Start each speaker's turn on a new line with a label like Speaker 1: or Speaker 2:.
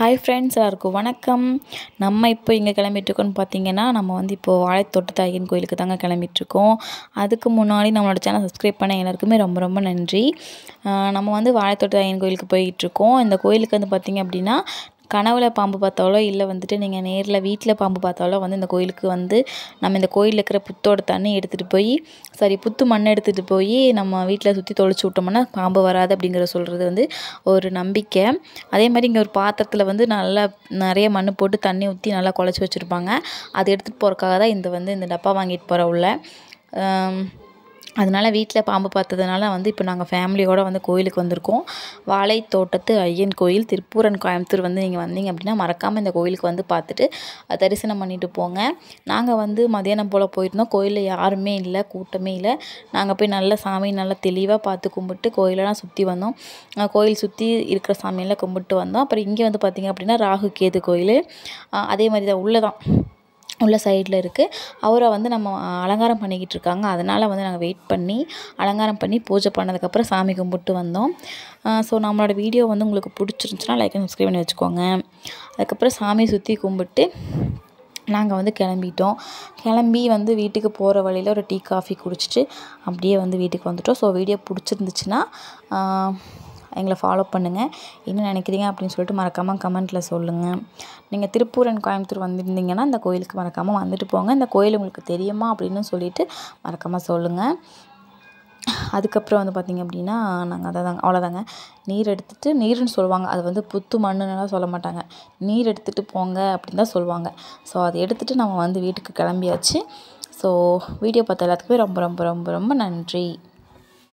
Speaker 1: hi friends எல்லாருக்கும் வணக்கம் நம்ம இப்போ இங்கே கிளம்பிட்டுருக்கோம்னு பார்த்தீங்கன்னா நம்ம வந்து இப்போது வாழைத்தோட்ட தாயின் கோயிலுக்கு தாங்க கிளம்பிட்டுருக்கோம் அதுக்கு முன்னாடி நம்மளோட சேனல் சப்ஸ்கிரைப் பண்ண எல்லாருக்குமே ரொம்ப ரொம்ப நன்றி நம்ம வந்து வாழைத்தோட்டு தாயின் கோயிலுக்கு போயிட்டுருக்கோம் இந்த கோயிலுக்கு வந்து பார்த்திங்க அப்படின்னா கனவில் பாம்பு பார்த்தாலோ இல்லை வந்துட்டு நீங்கள் நேரில் வீட்டில் பாம்பு பார்த்தாலோ வந்து இந்த கோயிலுக்கு வந்து நம்ம இந்த கோயிலில் இருக்கிற புத்தோட தண்ணி எடுத்துகிட்டு போய் சாரி புத்து மண்ணை எடுத்துகிட்டு போய் நம்ம வீட்டில் சுற்றி தொளிச்சு விட்டோம்னா பாம்பு வராது அப்படிங்கிற சொல்கிறது வந்து ஒரு நம்பிக்கை அதே மாதிரி இங்கே ஒரு பாத்திரத்தில் வந்து நல்லா நிறைய மண் போட்டு தண்ணி ஊற்றி நல்லா குழச்சி வச்சுருப்பாங்க அது எடுத்துகிட்டு போகிறக்காக தான் இந்த வந்து இந்த டப்பா வாங்கிட்டு போகிற உள்ள அதனால் வீட்டில் பாம்பு பார்த்ததுனால வந்து இப்போ நாங்கள் ஃபேமிலியோடு வந்து கோயிலுக்கு வந்திருக்கோம் வாழைத்தோட்டத்து ஐயன் கோயில் திருப்பூரன் கோயம்புத்தூர் வந்து நீங்கள் வந்தீங்க அப்படின்னா மறக்காமல் இந்த கோயிலுக்கு வந்து பார்த்துட்டு தரிசனம் பண்ணிவிட்டு போங்க நாங்கள் வந்து மதியானம் போல் போயிருந்தோம் கோயிலில் யாருமே இல்லை கூட்டமே இல்லை நாங்கள் போய் நல்ல சாமி நல்லா தெளிவாக பார்த்து கும்பிட்டு கோயிலெலாம் சுற்றி வந்தோம் கோயில் சுற்றி இருக்கிற சாமியெல்லாம் கும்பிட்டு வந்தோம் அப்புறம் இங்கே வந்து பார்த்திங்க அப்படின்னா ராகு கேது கோயில் அதே மாதிரி தான் உள்ளே தான் உள்ள சைடில் இருக்குது அவரை வந்து நம்ம அலங்காரம் பண்ணிக்கிட்டு இருக்காங்க அதனால் வந்து நாங்கள் வெயிட் பண்ணி அலங்காரம் பண்ணி பூஜை பண்ணதுக்கப்புறம் சாமி கும்பிட்டு வந்தோம் ஸோ நம்மளோட வீடியோ வந்து உங்களுக்கு பிடிச்சிருந்துச்சுன்னா லைக் அண்ட் சப்ஸ்கிரைப் பண்ணி வச்சுக்கோங்க அதுக்கப்புறம் சாமியை சுற்றி கும்பிட்டு நாங்கள் வந்து கிளம்பிட்டோம் கிளம்பி வந்து வீட்டுக்கு போகிற வழியில் ஒரு டீ காஃபி குடிச்சிட்டு அப்படியே வந்து வீட்டுக்கு வந்துட்டோம் ஸோ வீடியோ பிடிச்சிருந்துச்சுன்னா எங்களை ஃபாலோ பண்ணுங்கள் என்ன நினைக்கிறீங்க அப்படின்னு சொல்லிட்டு மறக்காமல் கமெண்ட்டில் சொல்லுங்கள் நீங்கள் திருப்பூர் அண்ட் கோயம்புத்தூர் வந்திருந்தீங்கன்னா இந்த கோயிலுக்கு மறக்காமல் வந்துட்டு போங்க இந்த கோயில் உங்களுக்கு தெரியுமா அப்படின்னு சொல்லிட்டு மறக்காமல் சொல்லுங்கள் அதுக்கப்புறம் வந்து பார்த்திங்க அப்படின்னா நாங்கள் அதை தாங்க அவ்வளோதாங்க நீர் எடுத்துகிட்டு நீர்னு சொல்லுவாங்க அது வந்து புத்து மண்ணுன்னெலாம் சொல்ல மாட்டாங்க நீர் எடுத்துகிட்டு போங்க அப்படின்னு தான் சொல்லுவாங்க ஸோ அதை எடுத்துகிட்டு நம்ம வந்து வீட்டுக்கு கிளம்பியாச்சு ஸோ வீடியோ பார்த்த எல்லாத்துக்குமே ரொம்ப ரொம்ப ரொம்ப ரொம்ப நன்றி